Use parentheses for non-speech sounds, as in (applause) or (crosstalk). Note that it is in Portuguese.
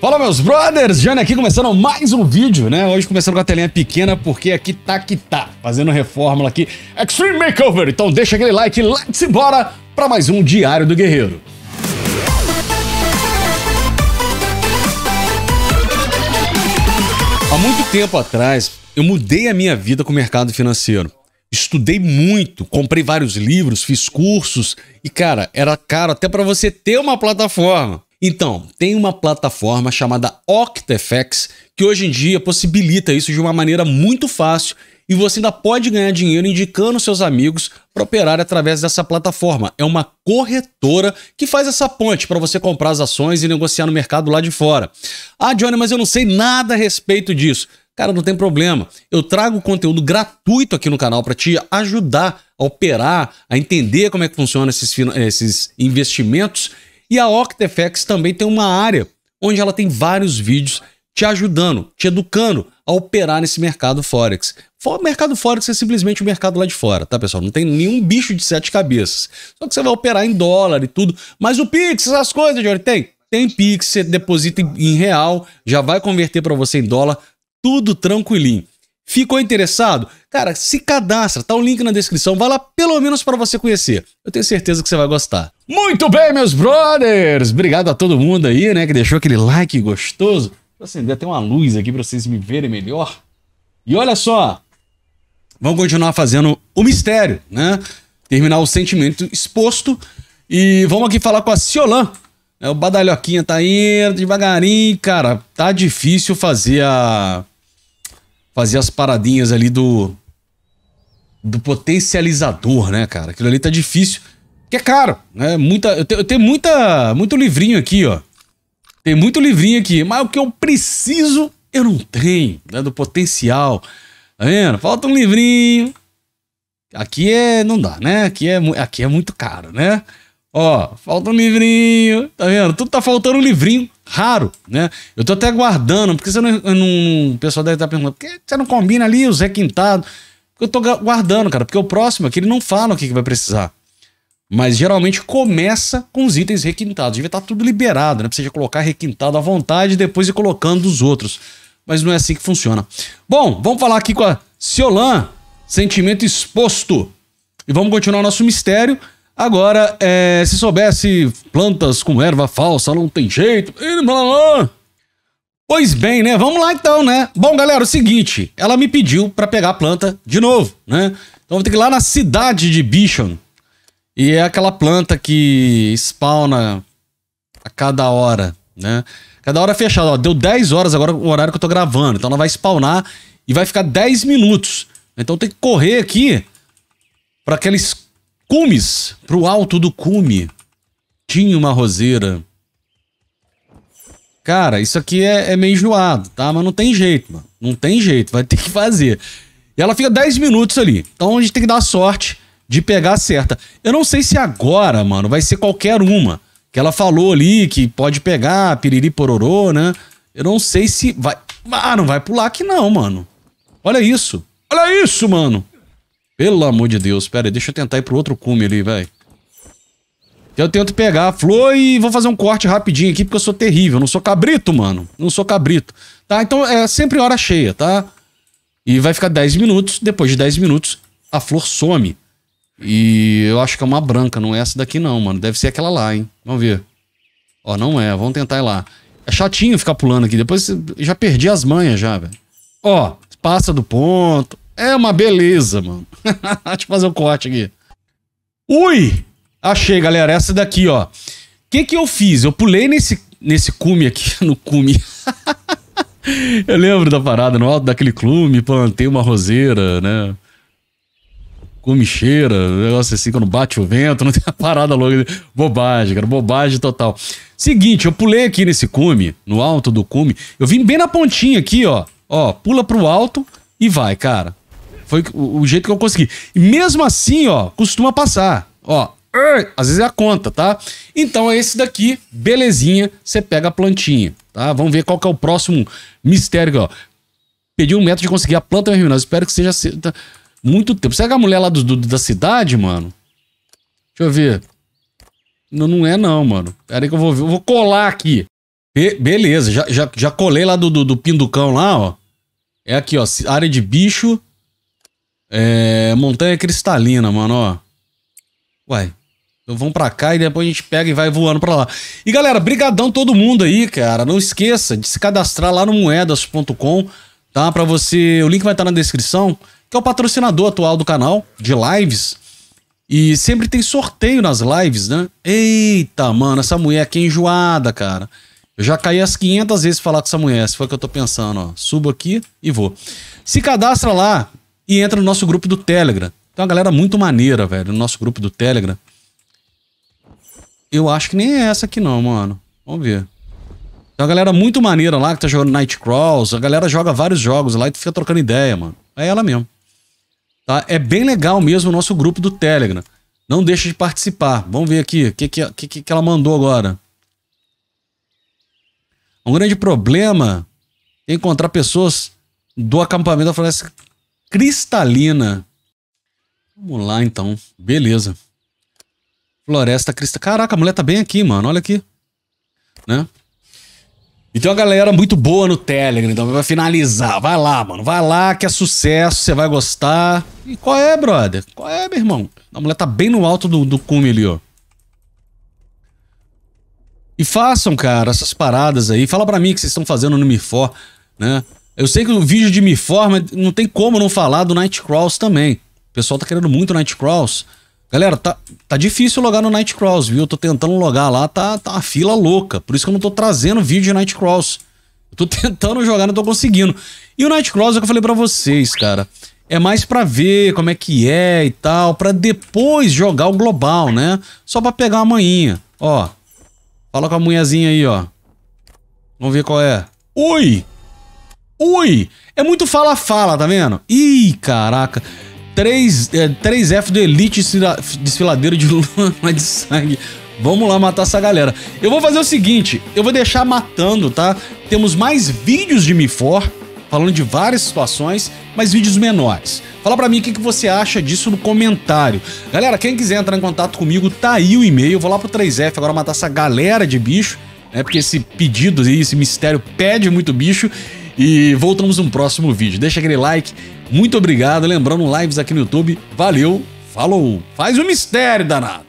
Fala meus brothers, Jane aqui começando mais um vídeo, né? Hoje começando com a telinha pequena porque aqui tá que tá, fazendo reformula aqui, Extreme Makeover. Então deixa aquele like, let's embora para mais um Diário do Guerreiro. Há muito tempo atrás, eu mudei a minha vida com o mercado financeiro. Estudei muito, comprei vários livros, fiz cursos e cara, era caro até para você ter uma plataforma. Então, tem uma plataforma chamada Octafx que hoje em dia possibilita isso de uma maneira muito fácil e você ainda pode ganhar dinheiro indicando seus amigos para operar através dessa plataforma. É uma corretora que faz essa ponte para você comprar as ações e negociar no mercado lá de fora. Ah, Johnny, mas eu não sei nada a respeito disso. Cara, não tem problema. Eu trago conteúdo gratuito aqui no canal para te ajudar a operar, a entender como é que funcionam esses, esses investimentos e a OctaFX também tem uma área onde ela tem vários vídeos te ajudando, te educando a operar nesse mercado Forex. O mercado Forex é simplesmente o mercado lá de fora, tá, pessoal? Não tem nenhum bicho de sete cabeças. Só que você vai operar em dólar e tudo. Mas o Pix, essas coisas, Jorge, tem? Tem Pix, você deposita em real, já vai converter para você em dólar, tudo tranquilinho. Ficou interessado? Cara, se cadastra, tá o link na descrição, vai lá pelo menos para você conhecer. Eu tenho certeza que você vai gostar. Muito bem, meus brothers! Obrigado a todo mundo aí, né, que deixou aquele like gostoso. Vou acender até uma luz aqui para vocês me verem melhor. E olha só, vamos continuar fazendo o mistério, né? Terminar o sentimento exposto e vamos aqui falar com a Ciolan. É, o Badalhoquinha tá indo devagarinho, cara. Tá difícil fazer a fazer as paradinhas ali do do potencializador, né, cara? Aquilo ali tá difícil. Que é caro, né? Muita, eu, tenho, eu tenho muita, muito livrinho aqui, ó. Tem muito livrinho aqui, mas o que eu preciso eu não tenho, né? Do potencial. Tá vendo? Falta um livrinho. Aqui é, não dá, né? Aqui é, aqui é muito caro, né? Ó, falta um livrinho, tá vendo? Tudo tá faltando um livrinho raro, né? Eu tô até guardando, porque você não, não o pessoal deve estar tá perguntando, por que você não combina ali o Zé Quintado? Porque eu tô guardando, cara, porque o próximo aqui ele não fala o que, que vai precisar. Mas geralmente começa com os itens requintados. Devia estar tá tudo liberado, né? Precisa você colocar requintado à vontade e depois ir colocando os outros. Mas não é assim que funciona. Bom, vamos falar aqui com a Ciolan. Sentimento exposto. E vamos continuar nosso mistério. Agora, é, se soubesse plantas com erva falsa, não tem jeito. Pois bem, né? Vamos lá então, né? Bom, galera, é o seguinte. Ela me pediu para pegar a planta de novo, né? Então vou ter que ir lá na cidade de Bichon e é aquela planta que spawna a cada hora, né? Cada hora é fechada. Ó, deu 10 horas agora o horário que eu tô gravando. Então ela vai spawnar e vai ficar 10 minutos. Então tem que correr aqui para aqueles cumes, pro alto do cume. Tinha uma roseira. Cara, isso aqui é, é meio enjoado, tá? Mas não tem jeito, mano. Não tem jeito, vai ter que fazer. E ela fica 10 minutos ali. Então a gente tem que dar sorte de pegar certa. Eu não sei se agora, mano, vai ser qualquer uma. Que ela falou ali que pode pegar, piriri pororô, né? Eu não sei se vai. Ah, não vai pular aqui não, mano. Olha isso. Olha isso, mano. Pelo amor de Deus. Pera aí, deixa eu tentar ir pro outro cume ali, velho. Eu tento pegar a flor e vou fazer um corte rapidinho aqui, porque eu sou terrível. Não sou cabrito, mano. Não sou cabrito. Tá? Então é sempre hora cheia, tá? E vai ficar 10 minutos. Depois de 10 minutos, a flor some. E eu acho que é uma branca, não é essa daqui não, mano. Deve ser aquela lá, hein? Vamos ver. Ó, não é, vamos tentar ir lá. É chatinho ficar pulando aqui, depois já perdi as manhas já, velho. Ó, passa do ponto. É uma beleza, mano. (laughs) Deixa eu fazer um corte aqui. Ui! Achei, galera, essa daqui, ó. O que que eu fiz? Eu pulei nesse, nesse cume aqui, (laughs) no cume. (laughs) eu lembro da parada, no alto daquele clube, plantei uma roseira, né? gomicheira, negócio assim, quando bate o vento, (laughs) não tem a parada longa. Bobagem, cara, bobagem total. Seguinte, eu pulei aqui nesse cume, no alto do cume, eu vim bem na pontinha aqui, ó. Ó, pula pro alto e vai, cara. Foi o, o jeito que eu consegui. E mesmo assim, ó, costuma passar. Ó, às vezes é a conta, tá? Então é esse daqui, belezinha, você pega a plantinha, tá? Vamos ver qual que é o próximo mistério, ó. Pedi um método de conseguir a planta germinal. Espero que seja... Muito tempo. Será que a mulher lá do, do, da cidade, mano? Deixa eu ver. Não, não é não, mano. Pera aí que eu vou ver. Eu vou colar aqui. Be beleza, já, já, já colei lá do, do, do Pinducão lá, ó. É aqui, ó. Área de bicho. É. Montanha cristalina, mano, ó. Uai. Então vamos pra cá e depois a gente pega e vai voando pra lá. E galera, brigadão todo mundo aí, cara. Não esqueça de se cadastrar lá no moedas.com, tá? Pra você... O link vai estar tá na descrição que é o patrocinador atual do canal de lives. E sempre tem sorteio nas lives, né? Eita, mano, essa mulher aqui é enjoada, cara. Eu já caí as 500 vezes falar com essa mulher, se foi o que eu tô pensando, ó. Subo aqui e vou. Se cadastra lá e entra no nosso grupo do Telegram. Tem uma galera muito maneira, velho, no nosso grupo do Telegram. Eu acho que nem é essa aqui não, mano. Vamos ver. Tem uma galera muito maneira lá que tá jogando Nightcrawls. A galera joga vários jogos lá e tu fica trocando ideia, mano. É ela mesmo. Tá? É bem legal mesmo o nosso grupo do Telegram. Não deixe de participar. Vamos ver aqui o que, que, que, que ela mandou agora. Um grande problema é encontrar pessoas do acampamento da floresta cristalina. Vamos lá então. Beleza. Floresta cristalina. Caraca, a mulher tá bem aqui, mano. Olha aqui. Né? E tem uma galera muito boa no Telegram, então vai finalizar. Vai lá, mano. Vai lá que é sucesso, você vai gostar. E qual é, brother? Qual é, meu irmão? A mulher tá bem no alto do, do cume ali, ó. E façam, cara, essas paradas aí. Fala para mim que vocês estão fazendo no Mifor, né? Eu sei que o vídeo de Mifor, mas não tem como não falar do Nightcrawls também. O pessoal tá querendo muito Nightcrawls. Galera, tá, tá difícil logar no Nightcross, viu? Eu tô tentando logar lá, tá, tá uma fila louca. Por isso que eu não tô trazendo vídeo de Nightcross. Eu tô (laughs) tentando jogar, não tô conseguindo. E o Nightcross, é o que eu falei pra vocês, cara. É mais pra ver como é que é e tal, pra depois jogar o global, né? Só pra pegar a manhinha. Ó, fala com a mulherzinha aí, ó. Vamos ver qual é. Oi! Oi! É muito fala-fala, tá vendo? Ih, caraca. 3, é, 3F do Elite desfiladeiro de (laughs) lama de sangue. Vamos lá matar essa galera. Eu vou fazer o seguinte, eu vou deixar matando, tá? Temos mais vídeos de Mifor, falando de várias situações, mas vídeos menores. Fala para mim o que, que você acha disso no comentário. Galera, quem quiser entrar em contato comigo, tá aí o e-mail. Eu vou lá pro 3F agora matar essa galera de bicho é Porque esse pedido aí, esse mistério pede muito bicho. E voltamos no próximo vídeo. Deixa aquele like. Muito obrigado. Lembrando, lives aqui no YouTube. Valeu. Falou. Faz um mistério danado.